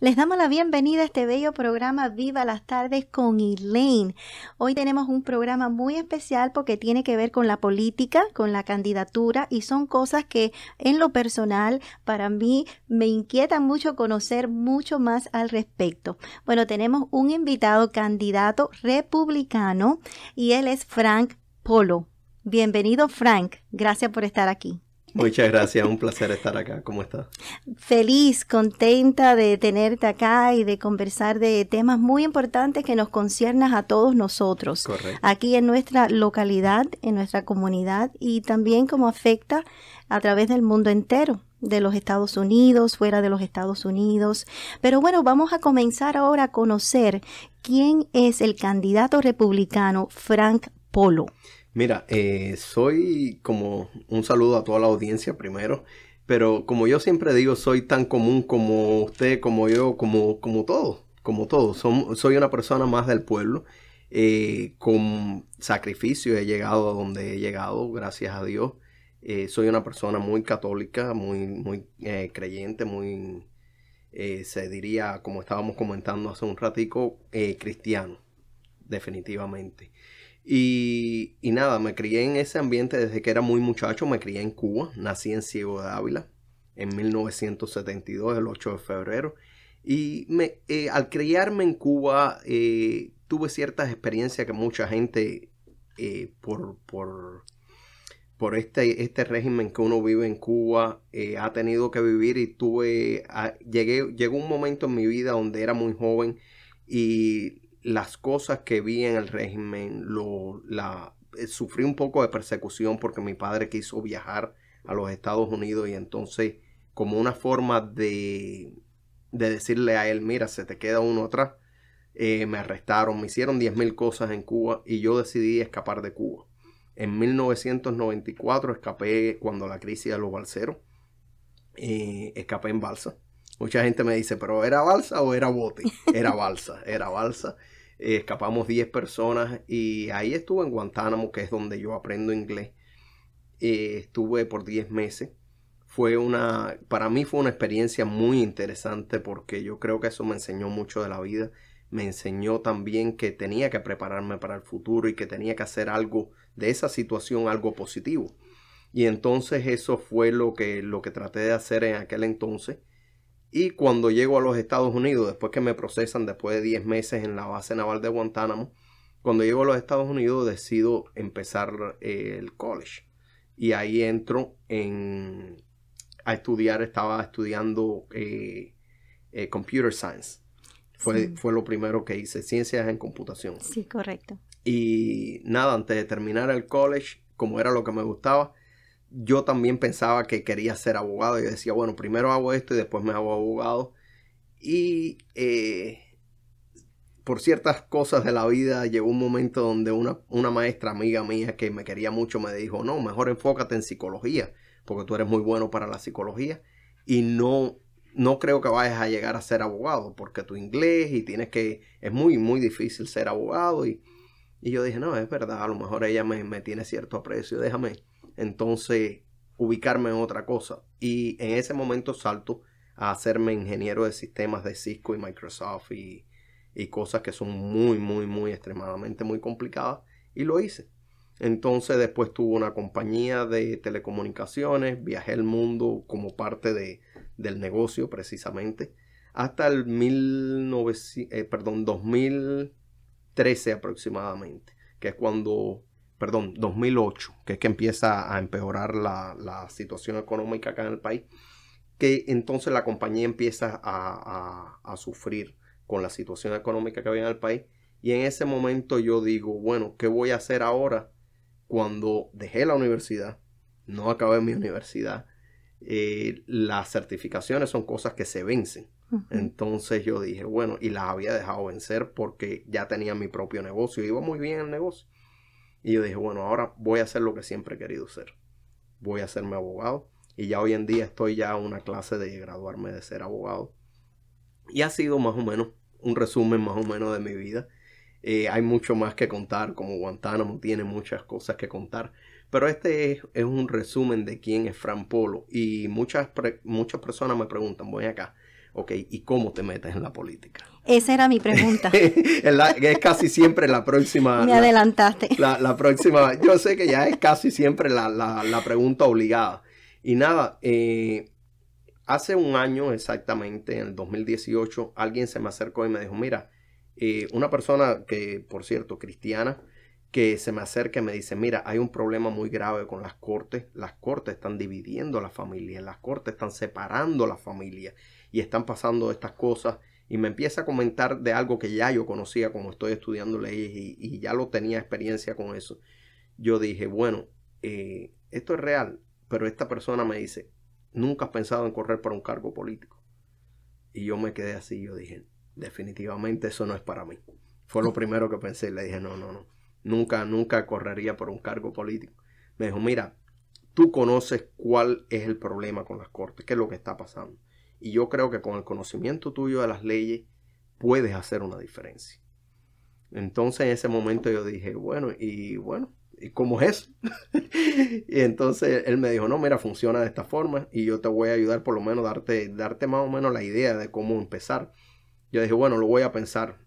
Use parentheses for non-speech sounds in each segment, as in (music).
Les damos la bienvenida a este bello programa Viva las tardes con Elaine. Hoy tenemos un programa muy especial porque tiene que ver con la política, con la candidatura y son cosas que en lo personal para mí me inquieta mucho conocer mucho más al respecto. Bueno, tenemos un invitado candidato republicano y él es Frank Polo. Bienvenido Frank, gracias por estar aquí. Muchas gracias, un placer estar acá. ¿Cómo estás? Feliz, contenta de tenerte acá y de conversar de temas muy importantes que nos conciernan a todos nosotros, aquí en nuestra localidad, en nuestra comunidad y también cómo afecta a través del mundo entero de los Estados Unidos, fuera de los Estados Unidos. Pero bueno, vamos a comenzar ahora a conocer quién es el candidato republicano Frank Polo. Mira, eh, soy como un saludo a toda la audiencia primero, pero como yo siempre digo, soy tan común como usted, como yo, como, como todo, como todos. soy una persona más del pueblo. Eh, con sacrificio he llegado a donde he llegado, gracias a Dios. Eh, soy una persona muy católica, muy, muy creyente, muy, se diría, como estábamos comentando hace un ratico, cristiano, definitivamente. Y, nada, me crié en ese ambiente desde que era muy muchacho, me crié en Cuba, nací en Ciego de Ávila en 1972, el 8 de febrero. Y me, eh, al criarme en Cuba eh, tuve ciertas experiencias que mucha gente eh, por, por, este, este régimen que uno vive en Cuba ha tenido que vivir y tuve, ah, llegué, llegó un momento en mi vida donde era muy joven y las cosas que vi en el régimen, eh, sufrí un poco de persecución porque mi padre quiso viajar a los Estados Unidos y entonces como una forma de, decirle a él, mira, se te queda uno atrás, eh, me arrestaron, me hicieron 10.000 cosas en Cuba y yo decidí escapar de Cuba. En 1994 escapé cuando la crisis de los balseros, eh, escapé en balsa. Mucha gente me dice, pero ¿era balsa o era bote? Era balsa, era balsa. Eh, escapamos 10 personas y ahí estuve en Guantánamo, que es donde yo aprendo inglés. Eh, estuve por 10 meses. Fue una, para mí fue una experiencia muy interesante porque yo creo que eso me enseñó mucho de la vida. Me enseñó también que tenía que prepararme para el futuro y que tenía que hacer algo de esa situación, algo positivo. Y entonces eso fue lo que, lo que traté de hacer en aquel entonces. Y cuando llego a los Estados Unidos, después que me procesan, después de 10 meses en la base naval de Guantánamo, cuando llego a los Estados Unidos decido empezar eh, el college. Y ahí entro en, a estudiar, estaba estudiando eh, eh, computer science. Fue, fue lo primero que hice, ciencias en computación. Sí, correcto. Y nada, antes de terminar el college, como era lo que me gustaba, yo también pensaba que quería ser abogado. Yo decía, bueno, primero hago esto y después me hago abogado. Y eh, por ciertas cosas de la vida llegó un momento donde una, maestra amiga mía que me quería mucho me dijo, no, mejor enfócate en psicología, porque tú eres muy bueno para la psicología. Y no, no creo que vayas a llegar a ser abogado, porque tu inglés y tienes que, es muy, muy difícil ser abogado. Y, yo dije, no, es verdad, a lo mejor ella me, me tiene cierto aprecio, déjame entonces ubicarme en otra cosa. Y en ese momento salto a hacerme ingeniero de sistemas de Cisco y Microsoft y, cosas que son muy, muy, muy extremadamente muy complicadas. Y lo hice. Entonces después tuve una compañía de telecomunicaciones, viajé el mundo como parte de, del negocio precisamente, hasta el eh, perdón, 2013 aproximadamente, que es cuando perdón, 2008, que es que empieza a empeorar la, situación económica acá en el país, que entonces la compañía empieza a, sufrir con la situación económica que había en el país. Y en ese momento yo digo, bueno, ¿qué voy a hacer ahora cuando dejé la universidad? No acabé mi universidad. Eh, las certificaciones son cosas que se vencen. Entonces yo dije, bueno, y las había dejado vencer porque ya tenía mi propio negocio, iba muy bien el negocio. Y yo dije, bueno, ahora voy a hacer lo que siempre he querido ser. Voy a hacerme abogado. Y ya hoy en día estoy ya a una clase de graduarme de ser abogado. Y ha sido más o menos un resumen más o menos de mi vida. Eh, hay mucho más que contar, como Guantánamo tiene muchas cosas que contar. Pero este es, un resumen de quién es Fran Polo. Y muchas, muchas personas me preguntan, voy acá, Ok, ¿y cómo te metes en la política? Esa era mi pregunta. (laughs) es casi siempre la próxima. Me adelantaste. La, próxima, yo sé que ya es casi siempre la, pregunta obligada. Y nada, eh, hace un año exactamente, en el 2018, alguien se me acercó y me dijo, mira, eh, una persona que, por cierto, cristiana, que se me acerca y me dice, mira, hay un problema muy grave con las cortes, las cortes están dividiendo la familia, las cortes están separando la familia y están pasando estas cosas. Y me empieza a comentar de algo que ya yo conocía como estoy estudiando leyes y, ya lo tenía experiencia con eso. Yo dije, bueno, eh, esto es real, pero esta persona me dice, nunca has pensado en correr por un cargo político. Y yo me quedé así, yo dije, definitivamente eso no es para mí. Fue lo primero que pensé, le dije, no, no, no, nunca, nunca correría por un cargo político. Me dijo, mira, tú conoces cuál es el problema con las cortes, qué es lo que está pasando. Y yo creo que con el conocimiento tuyo de las leyes puedes hacer una diferencia. Entonces en ese momento yo dije, bueno, y bueno, ¿y cómo es eso? (laughs) y entonces él me dijo, no, mira, funciona de esta forma y yo te voy a ayudar por lo menos darte, darte más o menos la idea de cómo empezar. Yo dije, bueno, lo voy a pensar.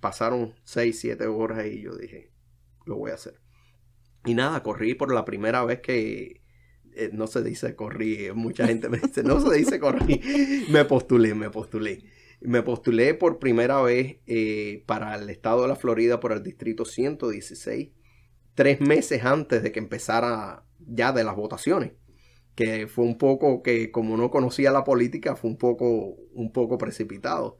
Pasaron 6, siete horas y yo dije, lo voy a hacer. Y nada, corrí por la primera vez que, eh, no se dice corrí, eh, mucha gente me dice, no se dice corrí, (laughs) me postulé, me postulé. Me postulé por primera vez eh, para el estado de la Florida por el distrito 116, tres meses antes de que empezara ya de las votaciones, que fue un poco que como no conocía la política, fue un poco, un poco precipitado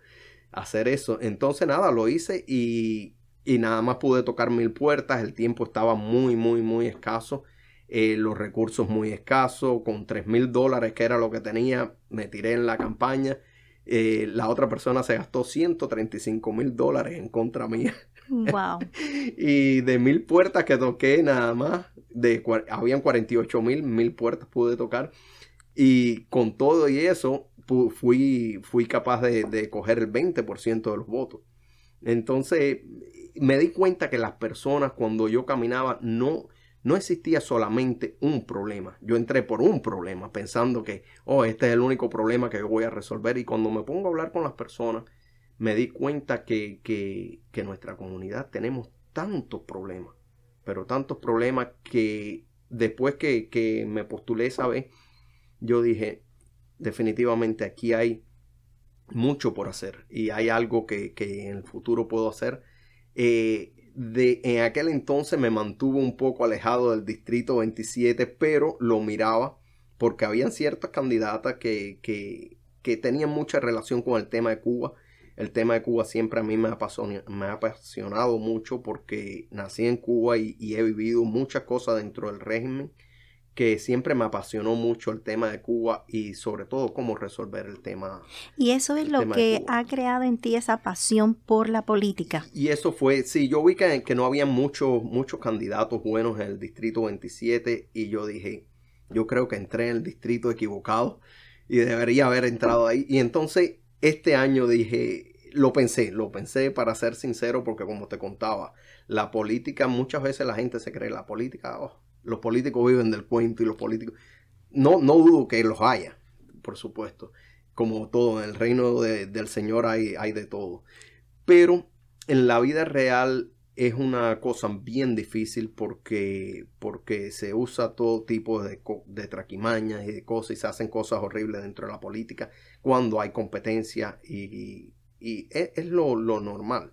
hacer eso. Entonces nada, lo hice y, y nada más pude tocar mil puertas, el tiempo estaba muy, muy, muy escaso eh, los recursos muy escasos, con 3 mil dólares que era lo que tenía, me tiré en la campaña. Eh, la otra persona se gastó 135 mil dólares en contra mía. Wow. (laughs) y de mil puertas que toqué, nada más, de, habían 48 mil, mil puertas pude tocar. Y con todo y eso, fui, fui capaz de, de coger el 20% de los votos. Entonces, me di cuenta que las personas cuando yo caminaba no no existía solamente un problema. Yo entré por un problema pensando que, oh, este es el único problema que yo voy a resolver. Y cuando me pongo a hablar con las personas, me di cuenta que, que, nuestra comunidad tenemos tantos problemas, pero tantos problemas que después que, que me postulé esa vez, yo dije, definitivamente aquí hay mucho por hacer y hay algo que, que en el futuro puedo hacer. Eh, de, en aquel entonces me mantuvo un poco alejado del distrito 27, pero lo miraba porque habían ciertas candidatas que, que, que tenían mucha relación con el tema de Cuba. El tema de Cuba siempre a mí me ha, apasionado mucho porque nací en Cuba y he vivido muchas cosas dentro del régimen que siempre me apasionó mucho el tema de Cuba y sobre todo cómo resolver el tema. Y eso es lo que ha creado en ti esa pasión por la política. Y eso fue, sí, yo vi que, no había muchos, muchos candidatos buenos en el Distrito 27 y yo dije, yo creo que entré en el distrito equivocado y debería haber entrado ahí. Y entonces este año dije, lo pensé, lo pensé para ser sincero porque como te contaba, la política, muchas veces la gente se cree la política. Oh, los políticos viven del cuento y los políticos... No, no dudo que los haya, por supuesto. Como todo, en el reino del Señor hay, hay de todo. Pero en la vida real es una cosa bien difícil porque, porque se usa todo tipo de, traquimañas y de cosas y se hacen cosas horribles dentro de la política cuando hay competencia y, e, es, lo, lo, normal.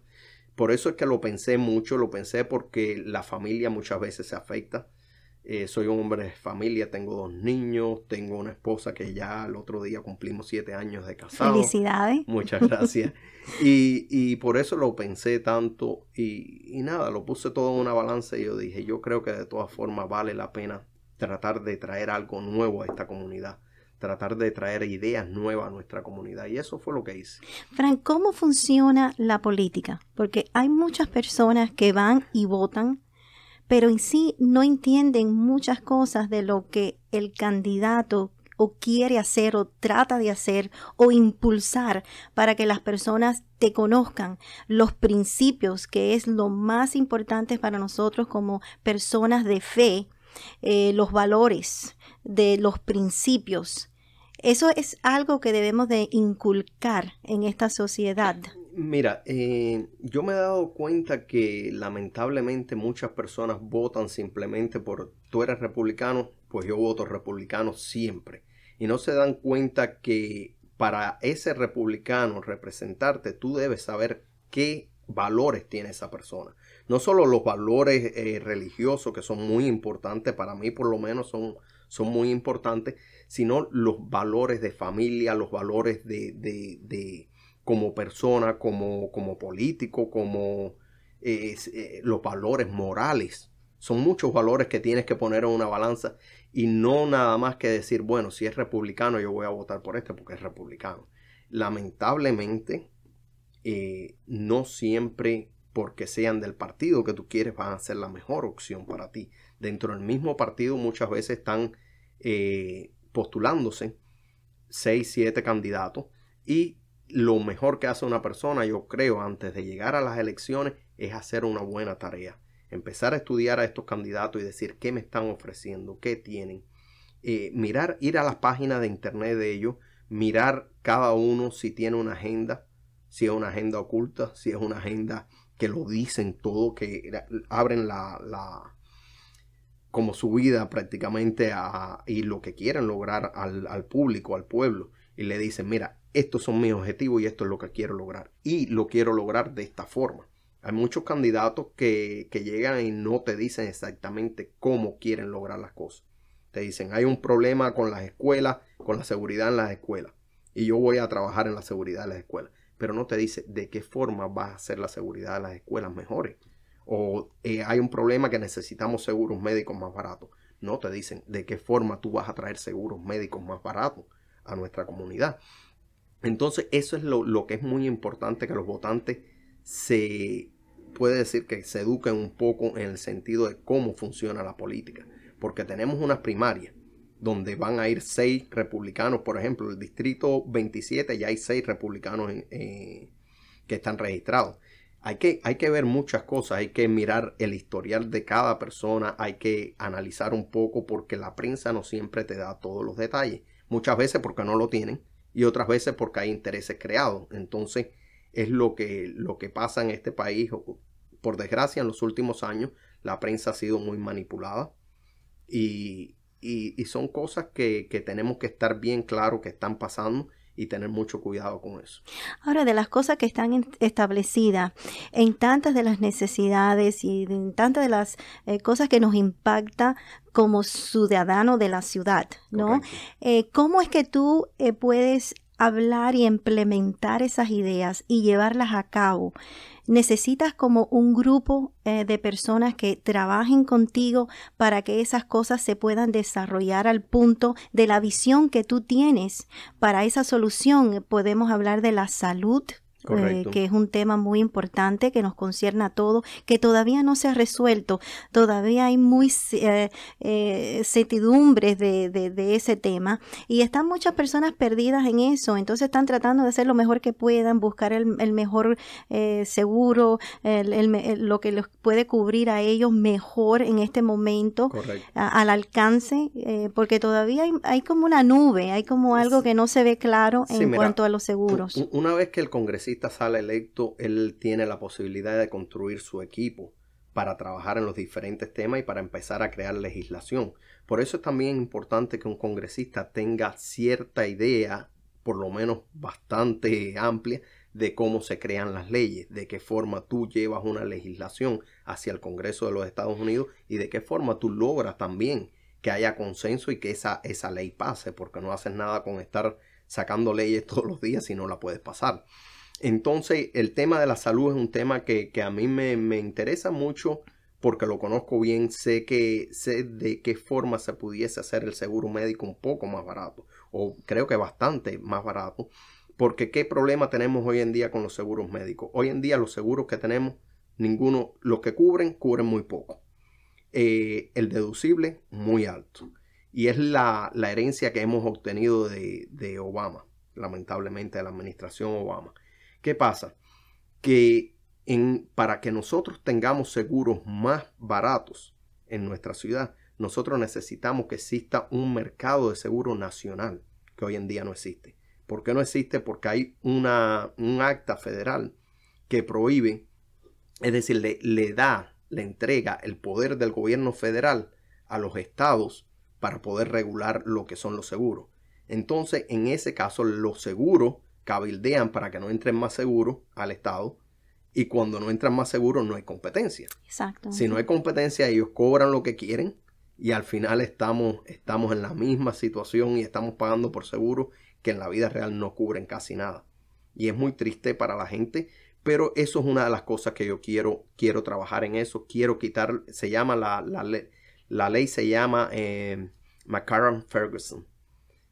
Por eso es que lo pensé mucho, lo pensé porque la familia muchas veces se afecta, eh, soy un hombre de familia, tengo dos niños, tengo una esposa que ya el otro día cumplimos siete años de casado. Felicidades. Muchas gracias. y, y, por eso lo pensé tanto y, y, nada, lo puse todo en una balanza y yo dije, yo creo que de todas formas vale la pena tratar de traer algo nuevo a esta comunidad tratar de traer ideas nuevas a nuestra comunidad y eso fue lo que hice. Frank, ¿cómo funciona la política? Porque hay muchas personas que van y votan pero en sí no entienden muchas cosas de lo que el candidato o quiere hacer o trata de hacer o impulsar para que las personas te conozcan los principios que es lo más importante para nosotros como personas de fe, eh, los valores de los principios. Eso es algo que debemos de inculcar en esta sociedad. Mira, eh, yo me he dado cuenta que lamentablemente muchas personas votan simplemente por tú eres republicano, pues yo voto republicano siempre. Y no se dan cuenta que para ese republicano representarte, tú debes saber qué valores tiene esa persona. No solo los valores eh, religiosos, que son muy importantes, para mí por lo menos son, son muy importantes, sino los valores de familia, los valores de como persona, como, como político, como eh, eh, los valores morales. Son muchos valores que tienes que poner en una balanza y no nada más que decir, bueno, si es republicano yo voy a votar por este porque es republicano. Lamentablemente, eh, no siempre porque sean del partido que tú quieres van a ser la mejor opción para ti. Dentro del mismo partido muchas veces están postulándose 6, 7 candidatos y lo mejor que hace una persona, yo creo, antes de llegar a las elecciones es hacer una buena tarea. Empezar a estudiar a estos candidatos y decir qué me están ofreciendo, qué tienen. Eh, mirar, ir a las páginas de internet de ellos, mirar cada uno si tiene una agenda, si es una agenda oculta, si es una agenda que lo dicen todo, que abren la, la como su vida prácticamente a, y lo que quieren lograr al público, al pueblo. Y le dicen, mira, estos son mis objetivos y esto es lo que quiero lograr. Y lo quiero lograr de esta forma. Hay muchos candidatos que, llegan y no te dicen exactamente cómo quieren lograr las cosas. Te dicen, hay un problema con las escuelas, con la seguridad en las escuelas. Y yo voy a trabajar en la seguridad de las escuelas. Pero no te dice de qué forma vas a hacer la seguridad de las escuelas mejores. O eh, hay un problema que necesitamos seguros médicos más baratos. No te dicen de qué forma tú vas a traer seguros médicos más baratos a nuestra comunidad. Entonces, eso es lo, que es muy importante, que los votantes se puede decir que se eduquen un poco en el sentido de cómo funciona la política. Porque tenemos unas primarias donde van a ir seis republicanos, por ejemplo, el distrito 27 ya hay seis republicanos eh, que están registrados. Hay que, hay que ver muchas cosas, hay que mirar el historial de cada persona, hay que analizar un poco porque la prensa no siempre te da todos los detalles. Muchas veces porque no lo tienen, y otras veces porque hay intereses creados. Entonces, es lo que, lo que pasa en este país. Por desgracia, en los últimos años, la prensa ha sido muy manipulada y, son cosas que, que tenemos que estar bien claro que están pasando y tener mucho cuidado con eso. Ahora, de las cosas que están establecidas en tantas de las necesidades y en tantas de las eh, cosas que nos impacta como ciudadano de la ciudad, ¿no? Eh, ¿Cómo es que tú eh, puedes hablar y implementar esas ideas y llevarlas a cabo. Necesitas como un grupo eh, de personas que trabajen contigo para que esas cosas se puedan desarrollar al punto de la visión que tú tienes. Para esa solución eh, podemos hablar de la salud, eh, que es un tema muy importante que nos concierne a todos, que todavía no se ha resuelto, todavía hay muy eh, eh, certidumbres de, ese tema y están muchas personas perdidas en eso, entonces están tratando de hacer lo mejor que puedan, buscar el, el mejor seguro, lo que les puede cubrir a ellos mejor en este momento, al alcance, porque todavía hay, como una nube, hay como algo que no se ve claro en cuanto a los seguros. Una vez que el congresista sale electo, él tiene la posibilidad de construir su equipo para trabajar en los diferentes temas y para empezar a crear legislación. Por eso es también importante que un congresista tenga cierta idea, por lo menos bastante amplia, de cómo se crean las leyes, de qué forma tú llevas una legislación hacia el Congreso de los Estados Unidos y de qué forma tú logras también que haya consenso y que esa, esa ley pase, porque no haces nada con estar sacando leyes (laughs) todos los días si no la puedes pasar. Entonces, el tema de la salud es un tema que, a mí me, interesa mucho porque lo conozco bien, sé, que, sé de qué forma se pudiese hacer el seguro médico un poco más barato, o creo que bastante más barato, porque qué problema tenemos hoy en día con los seguros médicos. Hoy en día los seguros que tenemos, ninguno, los que cubren, cubren muy poco. Eh, el deducible, muy alto. Y es la, herencia que hemos obtenido de, de Obama, lamentablemente, de la administración Obama ¿Qué pasa? Que en, para que nosotros tengamos seguros más baratos en nuestra ciudad, nosotros necesitamos que exista un mercado de seguro nacional, que hoy en día no existe. ¿Por qué no existe? Porque hay un acta federal que prohíbe, es decir, le, le da, le entrega el poder del gobierno federal a los estados para poder regular lo que son los seguros. Entonces, en ese caso, los seguros cabildean para que no entren más seguros al Estado y cuando no entran más seguros no hay competencia. Exacto. Si no hay competencia ellos cobran lo que quieren y al final estamos, estamos en la misma situación y estamos pagando por seguros que en la vida real no cubren casi nada. Y es muy triste para la gente, pero eso es una de las cosas que yo quiero, quiero trabajar en eso, quiero quitar, se llama la, ley, la ley se llama eh, McCarran Ferguson.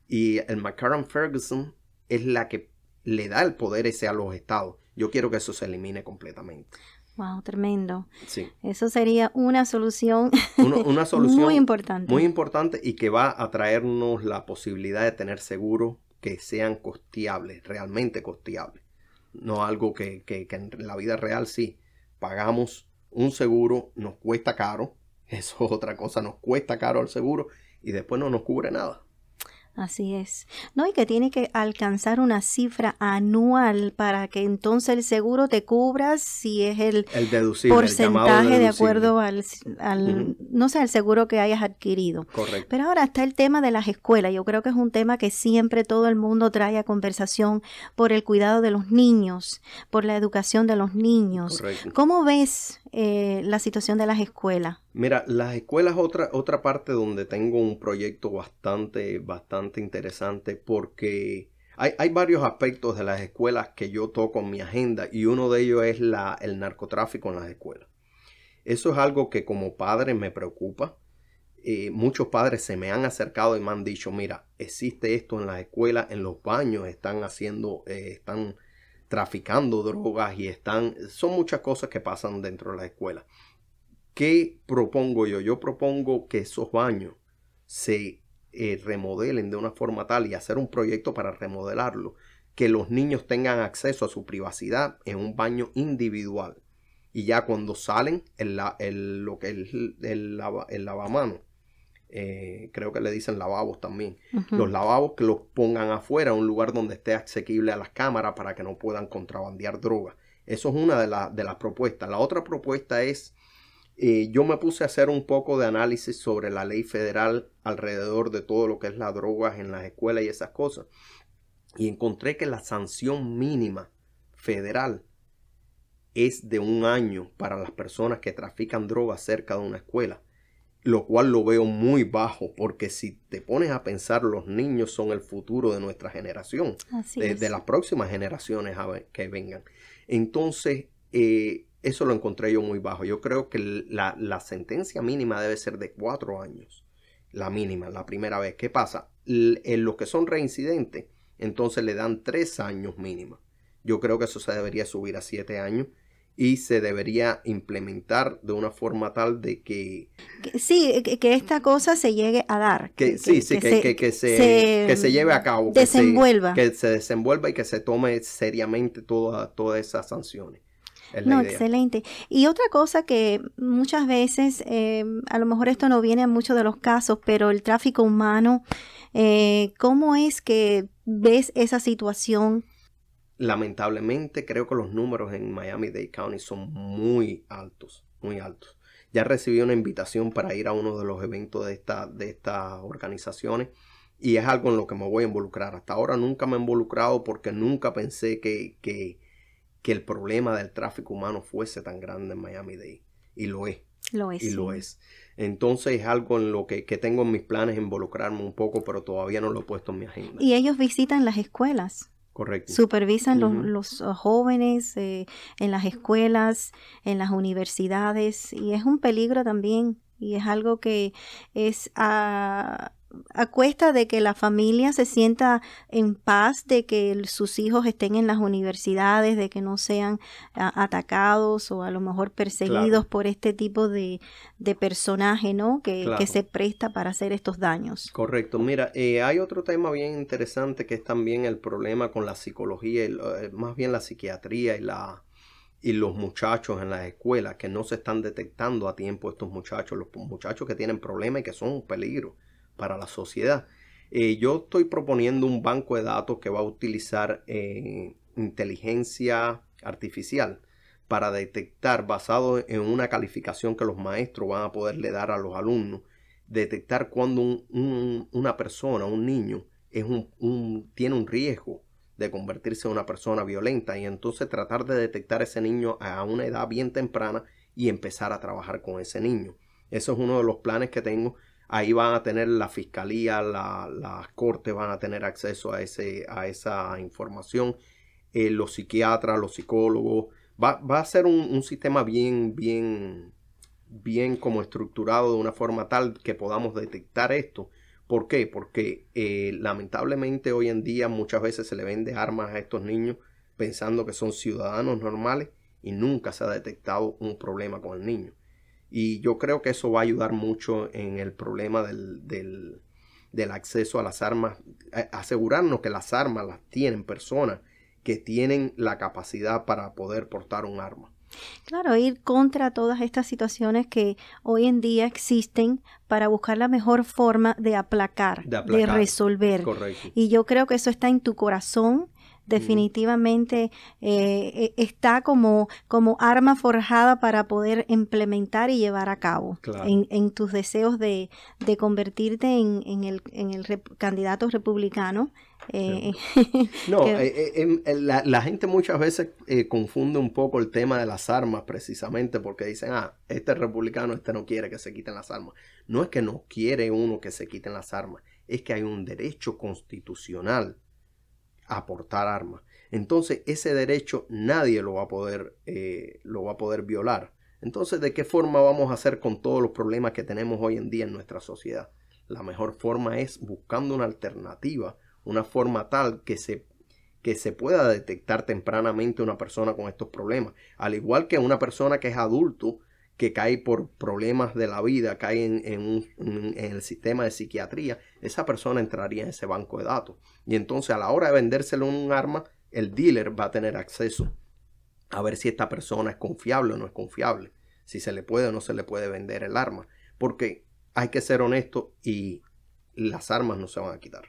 Y el McCarran Ferguson es la que le da el poder ese a los estados. Yo quiero que eso se elimine completamente. Wow, tremendo. Sí. Eso sería una solución, una, (laughs) solución muy importante. Muy importante y que va a traernos la posibilidad de tener seguros que sean costeables, realmente costeables. No algo que, que en la vida real sí. Pagamos un seguro, nos cuesta caro. (laughs) Eso es otra cosa, nos cuesta caro el seguro y después no nos cubre nada. Así es. No, y que tiene que alcanzar una cifra anual para que entonces el seguro te cubras si es el, porcentaje de acuerdo al, no sé, el seguro que hayas adquirido. Correcto. Pero ahora está el tema de las escuelas. Yo creo que es un tema que siempre todo el mundo trae a conversación por el cuidado de los niños, por la educación de los niños. Correcto. ¿Cómo ves eh, la situación de las escuelas? Mira, las escuelas otra otra parte donde tengo un proyecto bastante bastante interesante porque hay, varios aspectos de las escuelas que yo toco en mi agenda y uno de ellos es la, el narcotráfico en las escuelas. Eso es algo que como padre me preocupa. Eh, muchos padres se me han acercado y me han dicho, mira, existe esto en las escuelas, en los baños están haciendo, eh, están traficando drogas y están, son muchas cosas que pasan dentro de la escuela. ¿Qué propongo yo? Yo propongo que esos baños se eh, remodelen de una forma tal y hacer un proyecto para remodelarlo, que los niños tengan acceso a su privacidad en un baño individual. Y ya cuando salen, el, lo que es el, el eh, creo que le dicen lavabos también. Los lavabos que los pongan afuera, un lugar donde esté asequible a las cámaras para que no puedan contrabandear drogas. Eso es una de, las propuestas. La otra propuesta es, eh, yo me puse a hacer un poco de análisis sobre la ley federal alrededor de todo lo que es las drogas en las escuelas y esas cosas. Y encontré que la sanción mínima federal es de un año para las personas que trafican drogas cerca de una escuela lo cual lo veo muy bajo, porque si te pones a pensar, los niños son el futuro de nuestra generación, de, las próximas generaciones que vengan. Entonces, eh, eso lo encontré yo muy bajo. Yo creo que la, sentencia mínima debe ser de cuatro años, la mínima, la primera vez. ¿Qué pasa? en los que son reincidentes, entonces le dan tres años mínima. Yo creo que eso se debería subir a siete años y se debería implementar de una forma tal de que... Sí, que, esta cosa se llegue a dar. Que, sí, que, se, que se lleve a cabo. Que se, que se desenvuelva y que se tome seriamente toda, todas esas sanciones. no, excelente. Y otra cosa que muchas veces, eh, a lo mejor esto no viene en muchos de los casos, pero el tráfico humano, eh, ¿cómo es que ves esa situación? lamentablemente creo que los números en Miami Dade County son muy altos, muy altos. Ya recibí una invitación para ir a uno de los eventos de, esta, de estas organizaciones y es algo en lo que me voy a involucrar. Hasta ahora nunca me he involucrado porque nunca pensé que, el problema del tráfico humano fuese tan grande en Miami Dade y lo es. Lo es. Y lo es. Entonces es algo en lo que, que, tengo en mis planes involucrarme un poco, pero todavía no lo he puesto en mi agenda. Y ellos visitan las escuelas. Correcto. Supervisan los, ah, jóvenes eh, en las escuelas, en las universidades, y es un peligro también, y es algo que es a ah, a cuesta de que la familia se sienta en paz, de que sus hijos estén en las universidades, de que no sean atacados o a lo mejor perseguidos por este tipo de, personaje, ¿no? Que, se presta para hacer estos daños. Correcto. Mira, eh, hay otro tema bien interesante que es también el problema con la psicología, eh, más bien la psiquiatría y la y los muchachos en las escuelas que no se están detectando a tiempo estos muchachos, los muchachos que tienen problemas y que son un peligro para la sociedad. Eh, yo estoy proponiendo un banco de datos que va a utilizar eh, inteligencia artificial para detectar, basado en una calificación que los maestros van a poderle dar a los alumnos, detectar cuando una persona, un niño, es un, tiene un riesgo de convertirse en una persona violenta y entonces tratar de detectar ese niño a una edad bien temprana y empezar a trabajar con ese niño. Eso es uno de los planes que tengo ahí van a tener la fiscalía, las cortes van a tener acceso a, ese, a esa información, eh, los psiquiatras, los psicólogos. Va, a ser un, sistema bien, bien, bien como estructurado de una forma tal que podamos detectar esto. ¿Por qué? Porque eh, lamentablemente hoy en día muchas veces se le vende armas a estos niños pensando que son ciudadanos normales y nunca se ha detectado un problema con el niño. Y yo creo que eso va a ayudar mucho en el problema del, del, acceso a las armas, eh, asegurarnos que las armas las tienen personas que tienen la capacidad para poder portar un arma. Claro, ir contra todas estas situaciones que hoy en día existen para buscar la mejor forma de aplacar, de, resolver. Y yo creo que eso está en tu corazón, definitivamente eh, e, está como, como arma forjada para poder implementar y llevar a cabo en, tus deseos de, convertirte en, el, candidato republicano. Eh, (laughs) no, eh, em, la, gente muchas veces confunde un poco el tema de las armas precisamente porque dicen, ah, este republicano, este no quiere que se quiten las armas. No es que no quiere uno que se quiten las armas, es que hay un derecho constitucional aportar armas. Entonces ese derecho nadie lo va a poder, eh, lo va a poder violar. Entonces, ¿de qué forma vamos a hacer con todos los problemas que tenemos hoy en día en nuestra sociedad? La mejor forma es buscando una alternativa, una forma tal que se, que se pueda detectar tempranamente una persona con estos problemas. Al igual que una persona que es adulto, que cae por problemas de la vida, cae en el sistema de psiquiatría, esa persona entraría en ese banco de datos. Y entonces a la hora de vendérselo un arma, el dealer va a tener acceso a ver si esta persona es confiable o no es confiable, si se le puede o no se le puede vender el arma. Porque hay que ser honesto y las armas no se van a quitar.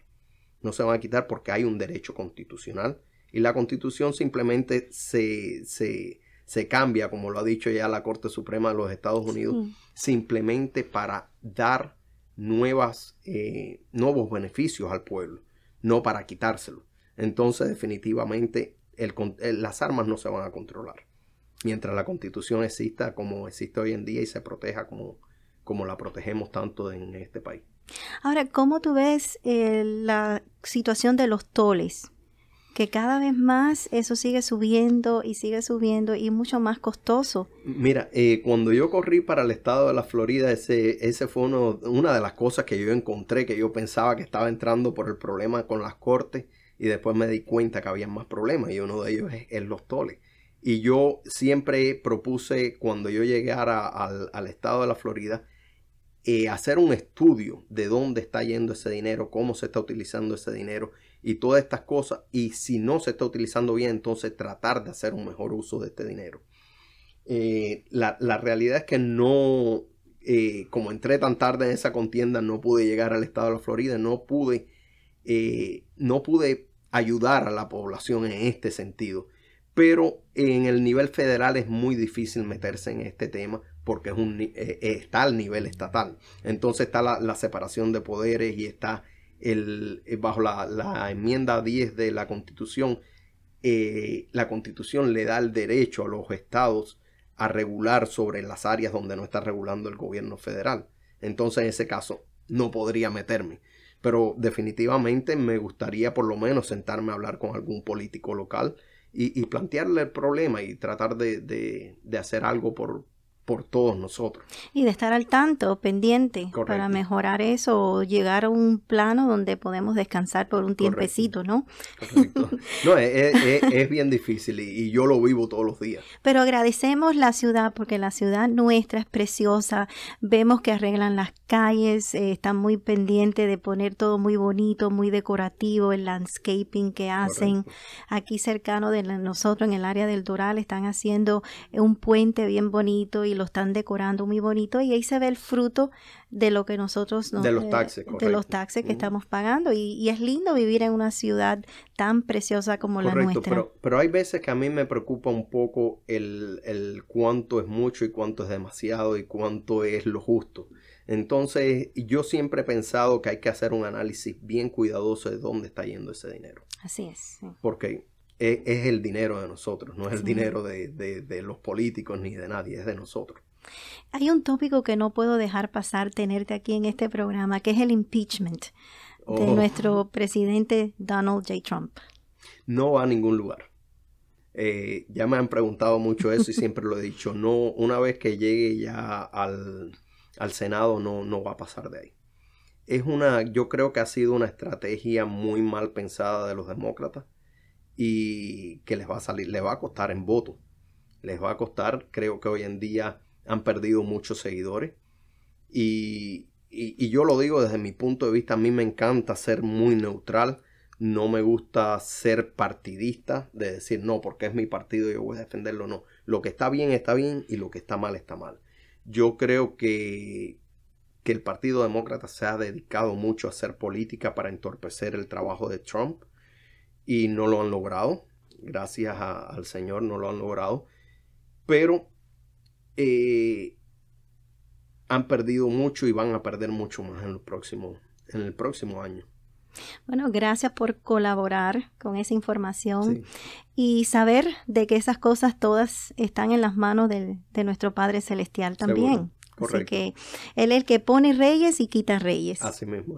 No se van a quitar porque hay un derecho constitucional y la constitución simplemente se, cambia, como lo ha dicho ya la Corte Suprema de los Estados Unidos, simplemente para dar nuevas, eh, nuevos beneficios al pueblo, no para quitárselo. Entonces definitivamente el, las armas no se van a controlar. Mientras la constitución exista como existe hoy en día y se proteja como, como la protegemos tanto en este país. Ahora, ¿cómo tú ves eh, la situación de los toles? que cada vez más eso sigue subiendo y sigue subiendo y mucho más costoso. Mira, eh, cuando yo corrí para el estado de la Florida, ese, ese fue una de las cosas que yo encontré, que yo pensaba que estaba entrando por el problema con las cortes y después me di cuenta que había más problemas y uno de ellos es, los toles. Y yo siempre propuse cuando yo llegara al, estado de la Florida, eh, hacer un estudio de dónde está yendo ese dinero, cómo se está utilizando ese dinero y todas estas cosas. Y si no se está utilizando bien, entonces tratar de hacer un mejor uso de este dinero. Eh, la, realidad es que no, eh, como entré tan tarde en esa contienda, no pude llegar al estado de la Florida, no pude, eh, no pude ayudar a la población en este sentido. Pero en el nivel federal es muy difícil meterse en este tema porque es un, está al nivel estatal. Entonces está la, la separación de poderes y está eh, bajo la, enmienda 10 de la Constitución, eh, la Constitución le da el derecho a los estados a regular sobre las áreas donde no está regulando el gobierno federal. Entonces, en ese caso, no podría meterme. Pero definitivamente me gustaría por lo menos sentarme a hablar con algún político local y, plantearle el problema y tratar de hacer algo por, por todos nosotros. Y de estar al tanto, pendiente, para mejorar eso llegar a un plano donde podemos descansar por un tiempecito, ¿no? Correcto. (laughs) No, eh, eh, eh, es, bien difícil y, yo lo vivo todos los días. Pero agradecemos la ciudad porque la ciudad nuestra es preciosa. Vemos que arreglan las calles, están muy pendientes de poner todo muy bonito, muy decorativo, el landscaping que hacen. Aquí cercano de nosotros, en el área del Doral, están haciendo un puente bien bonito y lo están decorando muy bonito y ahí se ve el fruto de lo que nosotros nos, de los taxes, de los taxes que estamos pagando y, es lindo vivir en una ciudad tan preciosa como la nuestra. Pero, pero hay veces que a mí me preocupa un poco el, el cuánto es mucho y cuánto es demasiado y cuánto es lo justo. Entonces, yo siempre he pensado que hay que hacer un análisis bien cuidadoso de dónde está yendo ese dinero. Así es. Porque e, es, el dinero de nosotros, no es el dinero de, los políticos ni de nadie, es de nosotros. Hay un tópico que no puedo dejar pasar tenerte aquí en este programa, que es el impeachment de oh. nuestro presidente Donald J. Trump. No va a ningún lugar. Eh, ya me han preguntado mucho eso y siempre lo he dicho. No, una vez que llegue ya al, al Senado, no, no va a pasar de ahí. Es una, yo creo que ha sido una estrategia muy mal pensada de los demócratas y que les va a salir, les va a costar en votos. Les va a costar, creo que hoy en día han perdido muchos seguidores. Y, y, yo lo digo desde mi punto de vista, a mí me encanta ser muy neutral. No me gusta ser partidista, de decir no, porque es mi partido, yo voy a defenderlo. No, lo que está bien está bien y lo que está mal está mal. Yo creo que, que el Partido Demócrata se ha dedicado mucho a hacer política para entorpecer el trabajo de Trump y no lo han logrado. Gracias al Señor no lo han logrado. Pero eh, han perdido mucho y van a perder mucho más en, el próximo, en el próximo año. Bueno, gracias por colaborar con esa información y saber de que esas cosas todas están en las manos de nuestro Padre Celestial también porque él es el que pone reyes y quita reyes. Así (laughs) mismo.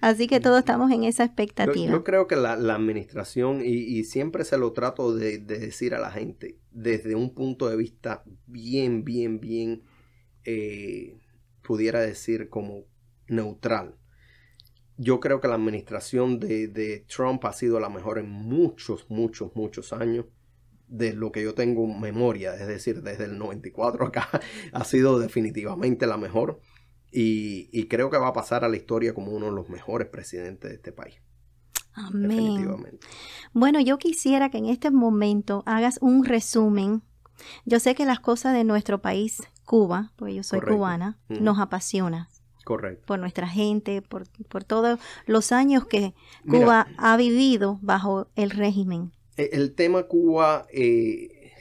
Así que todos estamos en esa expectativa. Yo, creo que la, administración, y, siempre se lo trato de, decir a la gente, desde un punto de vista bien, bien, bien, eh, pudiera decir como neutral. Yo creo que la administración de Trump ha sido la mejor en muchos, muchos, muchos años de lo que yo tengo memoria, es decir, desde el 94 acá, (laughs) ha sido definitivamente la mejor y, creo que va a pasar a la historia como uno de los mejores presidentes de este país. Amén. Bueno, yo quisiera que en este momento hagas un resumen. Yo sé que las cosas de nuestro país, Cuba, porque yo soy cubana, nos apasiona. Correcto. Por nuestra gente, por, todos los años que Cuba ha vivido bajo el régimen. E, el tema Cuba, eh,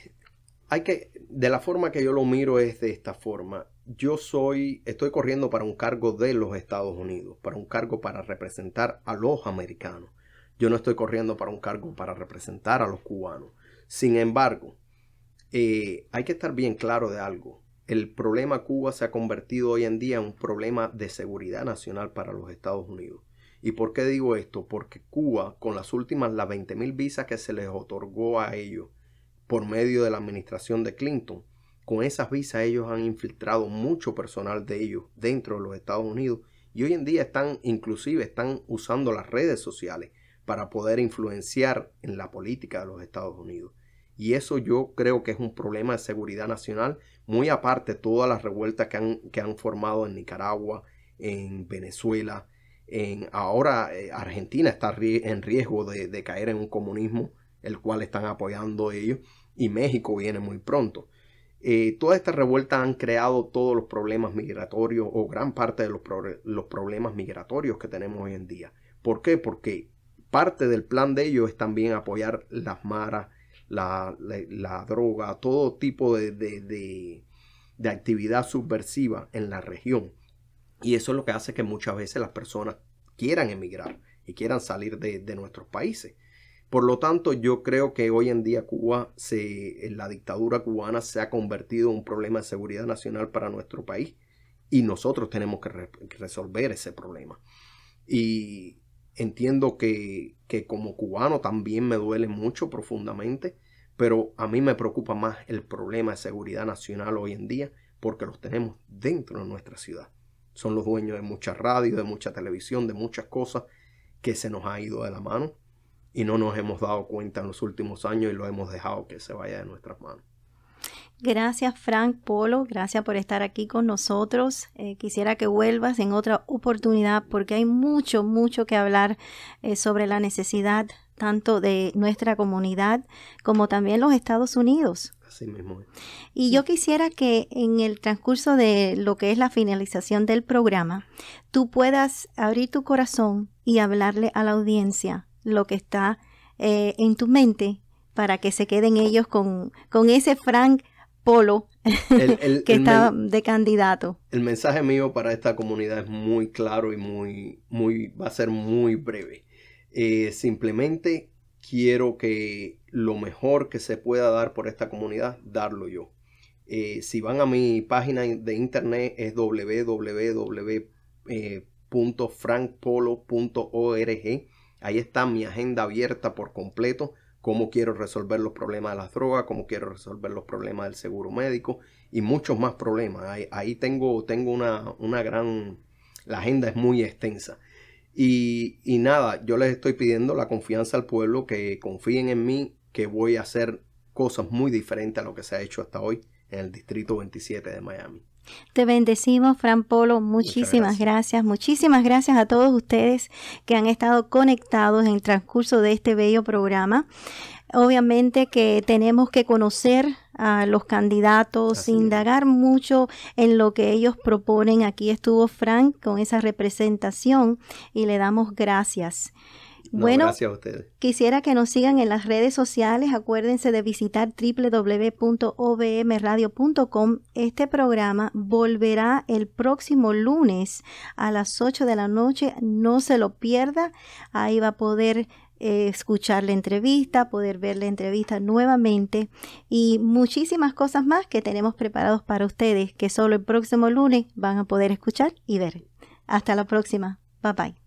hay que, de la forma que yo lo miro es de esta forma. Yo soy, estoy corriendo para un cargo de los Estados Unidos, para un cargo para representar a los americanos. Yo no estoy corriendo para un cargo para representar a los cubanos. Sin embargo, eh, hay que estar bien claro de algo. El problema Cuba se ha convertido hoy en día en un problema de seguridad nacional para los Estados Unidos. ¿Y por qué digo esto? Porque Cuba, con las últimas, las 20.000 visas que se les otorgó a ellos por medio de la administración de Clinton, con esas visas ellos han infiltrado mucho personal de ellos dentro de los Estados Unidos y hoy en día están, inclusive, están usando las redes sociales para poder influenciar en la política de los Estados Unidos. Y eso yo creo que es un problema de seguridad nacional, muy aparte todas las revueltas que han formado en Nicaragua, en Venezuela, ahora eh, Argentina está en riesgo de, caer en un comunismo, el cual están apoyando ellos, y México viene muy pronto. Eh, todas estas revueltas han creado todos los problemas migratorios o gran parte de los, problemas migratorios que tenemos hoy en día. ¿Por qué? Porque parte del plan de ellos es también apoyar las maras, la, droga, todo tipo de actividad subversiva en la región y eso es lo que hace que muchas veces las personas quieran emigrar y quieran salir de, nuestros países. Por lo tanto, yo creo que hoy en día Cuba, se, eh, la dictadura cubana se ha convertido en un problema de seguridad nacional para nuestro país y nosotros tenemos que resolver ese problema. Y entiendo que, que como cubano también me duele mucho profundamente, pero a mí me preocupa más el problema de seguridad nacional hoy en día porque los tenemos dentro de nuestra ciudad son los dueños de mucha radio, de mucha televisión, de muchas cosas que se nos ha ido de la mano y no nos hemos dado cuenta en los últimos años y lo hemos dejado que se vaya de nuestras manos. Gracias Frank Polo, gracias por estar aquí con nosotros. Eh, quisiera que vuelvas en otra oportunidad porque hay mucho, mucho que hablar eh, sobre la necesidad tanto de nuestra comunidad como también los Estados Unidos. Así mismo. Y yo quisiera que en el transcurso de lo que es la finalización del programa, tú puedas abrir tu corazón y hablarle a la audiencia lo que está eh, en tu mente para que se queden ellos con, ese Frank Polo (laughs) que está de candidato. El mensaje mío para esta comunidad es muy claro y muy, muy, va a ser muy breve. Eh, simplemente quiero que lo mejor que se pueda dar por esta comunidad, darlo yo. Eh, si van a mi página de internet es www.frankpolo.org. Eh, ahí está mi agenda abierta por completo. Cómo quiero resolver los problemas de las drogas, cómo quiero resolver los problemas del seguro médico y muchos más problemas. Ahí, tengo, tengo una, una gran... La agenda es muy extensa. Y, nada, yo les estoy pidiendo la confianza al pueblo, que confíen en mí, que voy a hacer cosas muy diferentes a lo que se ha hecho hasta hoy en el Distrito 27 de Miami. Te bendecimos, Fran Polo. Muchísimas gracias. gracias. Muchísimas gracias a todos ustedes que han estado conectados en el transcurso de este bello programa. Obviamente que tenemos que conocer a los candidatos, indagar mucho en lo que ellos proponen. Aquí estuvo Frank con esa representación y le damos gracias. bueno, gracias a quisiera que nos sigan en las redes sociales. Acuérdense de visitar www.obmradio.com. Este programa volverá el próximo lunes a las 8 de la noche. No se lo pierda. Ahí va a poder eh, escuchar la entrevista, poder ver la entrevista nuevamente y muchísimas cosas más que tenemos preparados para ustedes que solo el próximo lunes van a poder escuchar y ver. Hasta la próxima. Bye bye.